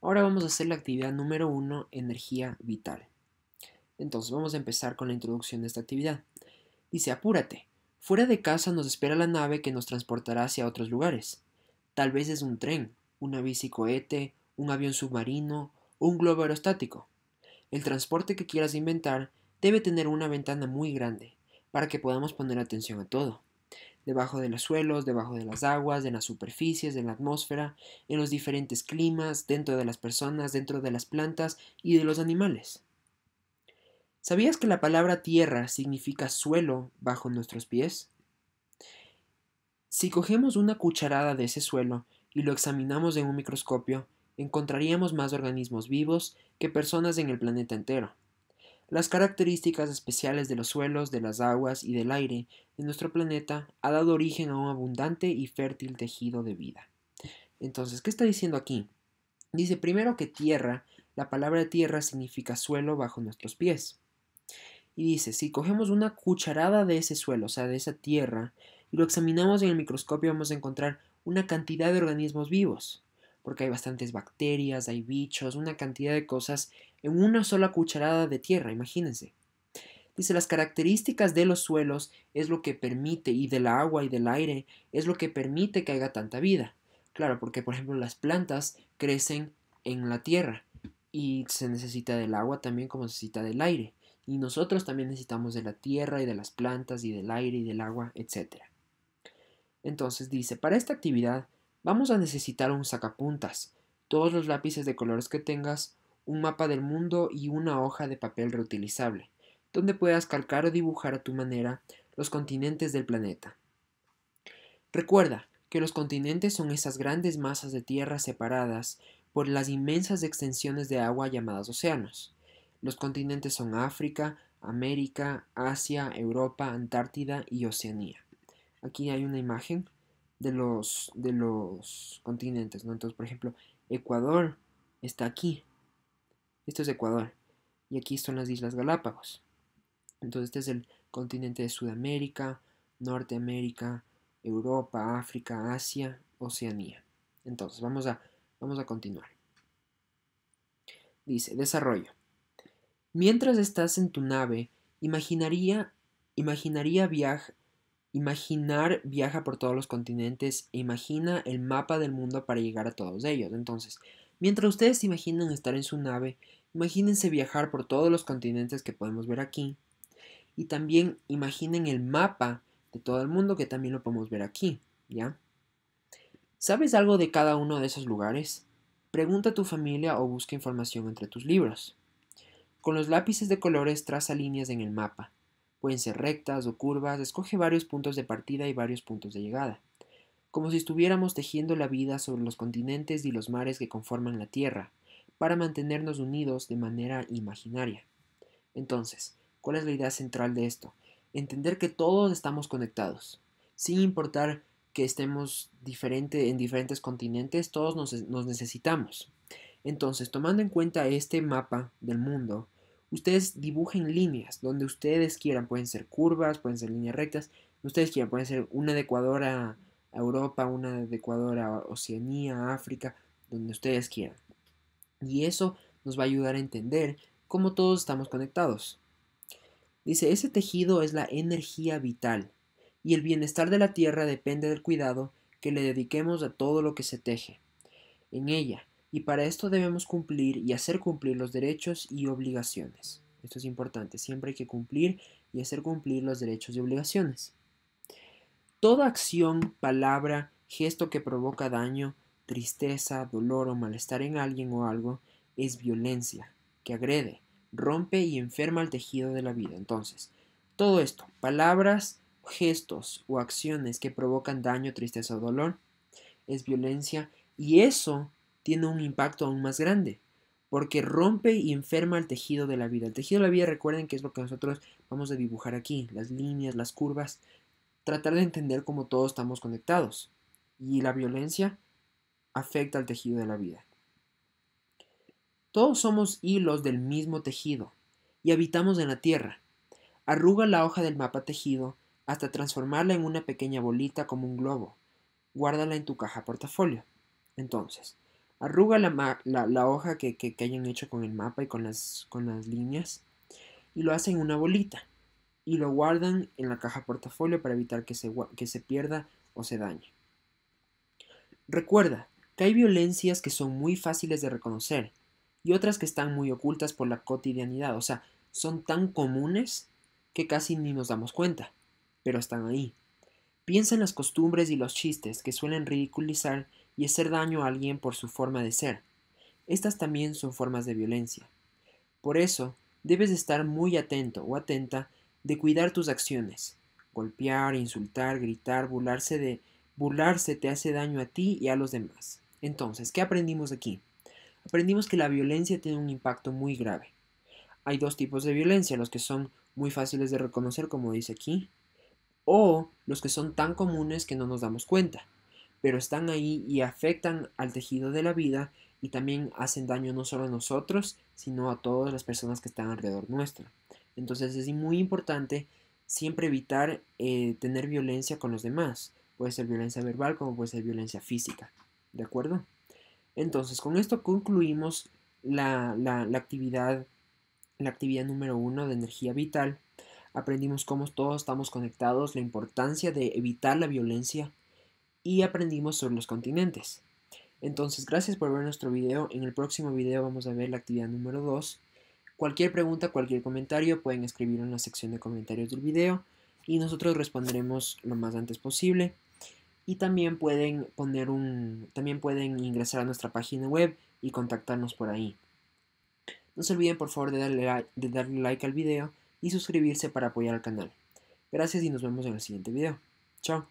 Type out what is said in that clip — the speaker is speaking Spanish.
Ahora vamos a hacer la actividad número 1, energía vital. Entonces vamos a empezar con la introducción de esta actividad. se apúrate. Fuera de casa nos espera la nave que nos transportará hacia otros lugares. Tal vez es un tren, una bici cohete, un avión submarino un globo aerostático. El transporte que quieras inventar debe tener una ventana muy grande para que podamos poner atención a todo debajo de los suelos, debajo de las aguas, en las superficies, en la atmósfera, en los diferentes climas, dentro de las personas, dentro de las plantas y de los animales. ¿Sabías que la palabra tierra significa suelo bajo nuestros pies? Si cogemos una cucharada de ese suelo y lo examinamos en un microscopio, encontraríamos más organismos vivos que personas en el planeta entero. Las características especiales de los suelos, de las aguas y del aire de nuestro planeta ha dado origen a un abundante y fértil tejido de vida. Entonces, ¿qué está diciendo aquí? Dice primero que tierra, la palabra tierra significa suelo bajo nuestros pies. Y dice, si cogemos una cucharada de ese suelo, o sea, de esa tierra, y lo examinamos en el microscopio, vamos a encontrar una cantidad de organismos vivos porque hay bastantes bacterias, hay bichos, una cantidad de cosas en una sola cucharada de tierra, imagínense. Dice, las características de los suelos es lo que permite, y del agua y del aire, es lo que permite que haya tanta vida. Claro, porque por ejemplo las plantas crecen en la tierra y se necesita del agua también como se necesita del aire. Y nosotros también necesitamos de la tierra y de las plantas y del aire y del agua, etc. Entonces dice, para esta actividad Vamos a necesitar un sacapuntas, todos los lápices de colores que tengas, un mapa del mundo y una hoja de papel reutilizable, donde puedas calcar o dibujar a tu manera los continentes del planeta. Recuerda que los continentes son esas grandes masas de tierra separadas por las inmensas extensiones de agua llamadas océanos. Los continentes son África, América, Asia, Europa, Antártida y Oceanía. Aquí hay una imagen de los, de los continentes, ¿no? Entonces, por ejemplo, Ecuador está aquí. Esto es Ecuador. Y aquí son las Islas Galápagos. Entonces, este es el continente de Sudamérica, Norteamérica, Europa, África, Asia, Oceanía. Entonces, vamos a, vamos a continuar. Dice, desarrollo. Mientras estás en tu nave, imaginaría, imaginaría Imaginar viaja por todos los continentes e imagina el mapa del mundo para llegar a todos ellos. Entonces, mientras ustedes se imaginan estar en su nave, imagínense viajar por todos los continentes que podemos ver aquí. Y también imaginen el mapa de todo el mundo que también lo podemos ver aquí, ¿ya? ¿Sabes algo de cada uno de esos lugares? Pregunta a tu familia o busca información entre tus libros. Con los lápices de colores traza líneas en el mapa. Pueden ser rectas o curvas, escoge varios puntos de partida y varios puntos de llegada. Como si estuviéramos tejiendo la vida sobre los continentes y los mares que conforman la Tierra, para mantenernos unidos de manera imaginaria. Entonces, ¿cuál es la idea central de esto? Entender que todos estamos conectados, sin importar que estemos diferente, en diferentes continentes, todos nos necesitamos. Entonces, tomando en cuenta este mapa del mundo, ustedes dibujen líneas donde ustedes quieran. Pueden ser curvas, pueden ser líneas rectas, ustedes quieran. Pueden ser una de Ecuador a Europa, una de Ecuador a Oceanía, África, donde ustedes quieran. Y eso nos va a ayudar a entender cómo todos estamos conectados. Dice, ese tejido es la energía vital y el bienestar de la tierra depende del cuidado que le dediquemos a todo lo que se teje en ella y para esto debemos cumplir y hacer cumplir los derechos y obligaciones. Esto es importante, siempre hay que cumplir y hacer cumplir los derechos y obligaciones. Toda acción, palabra, gesto que provoca daño, tristeza, dolor o malestar en alguien o algo es violencia, que agrede, rompe y enferma el tejido de la vida. Entonces, todo esto, palabras, gestos o acciones que provocan daño, tristeza o dolor, es violencia y eso tiene un impacto aún más grande, porque rompe y enferma el tejido de la vida. El tejido de la vida, recuerden que es lo que nosotros vamos a dibujar aquí, las líneas, las curvas, tratar de entender cómo todos estamos conectados. Y la violencia afecta al tejido de la vida. Todos somos hilos del mismo tejido y habitamos en la Tierra. Arruga la hoja del mapa tejido hasta transformarla en una pequeña bolita como un globo. Guárdala en tu caja portafolio. Entonces, Arruga la, hoja que, hayan hecho con el mapa y con las, con las líneas y lo hacen una bolita y lo guardan en la caja portafolio para evitar que se, que se pierda o se dañe. Recuerda que hay violencias que son muy fáciles de reconocer y otras que están muy ocultas por la cotidianidad, o sea, son tan comunes que casi ni nos damos cuenta, pero están ahí. Piensa en las costumbres y los chistes que suelen ridiculizar y hacer daño a alguien por su forma de ser. Estas también son formas de violencia. Por eso, debes estar muy atento o atenta de cuidar tus acciones. Golpear, insultar, gritar, burlarse de burlarse te hace daño a ti y a los demás. Entonces, ¿qué aprendimos aquí? Aprendimos que la violencia tiene un impacto muy grave. Hay dos tipos de violencia, los que son muy fáciles de reconocer, como dice aquí, o los que son tan comunes que no nos damos cuenta, pero están ahí y afectan al tejido de la vida y también hacen daño no solo a nosotros, sino a todas las personas que están alrededor nuestro. Entonces es muy importante siempre evitar eh, tener violencia con los demás. Puede ser violencia verbal como puede ser violencia física. ¿De acuerdo? Entonces, con esto concluimos actividad, la actividad número uno de energía vital aprendimos cómo todos estamos conectados, la importancia de evitar la violencia y aprendimos sobre los continentes. Entonces, gracias por ver nuestro video. En el próximo video vamos a ver la actividad número 2. Cualquier pregunta, cualquier comentario pueden escribir en la sección de comentarios del video y nosotros responderemos lo más antes posible. Y también pueden poner un también pueden ingresar a nuestra página web y contactarnos por ahí. No se olviden por favor de darle, de darle like al video y suscribirse para apoyar al canal. Gracias y nos vemos en el siguiente video. Chao.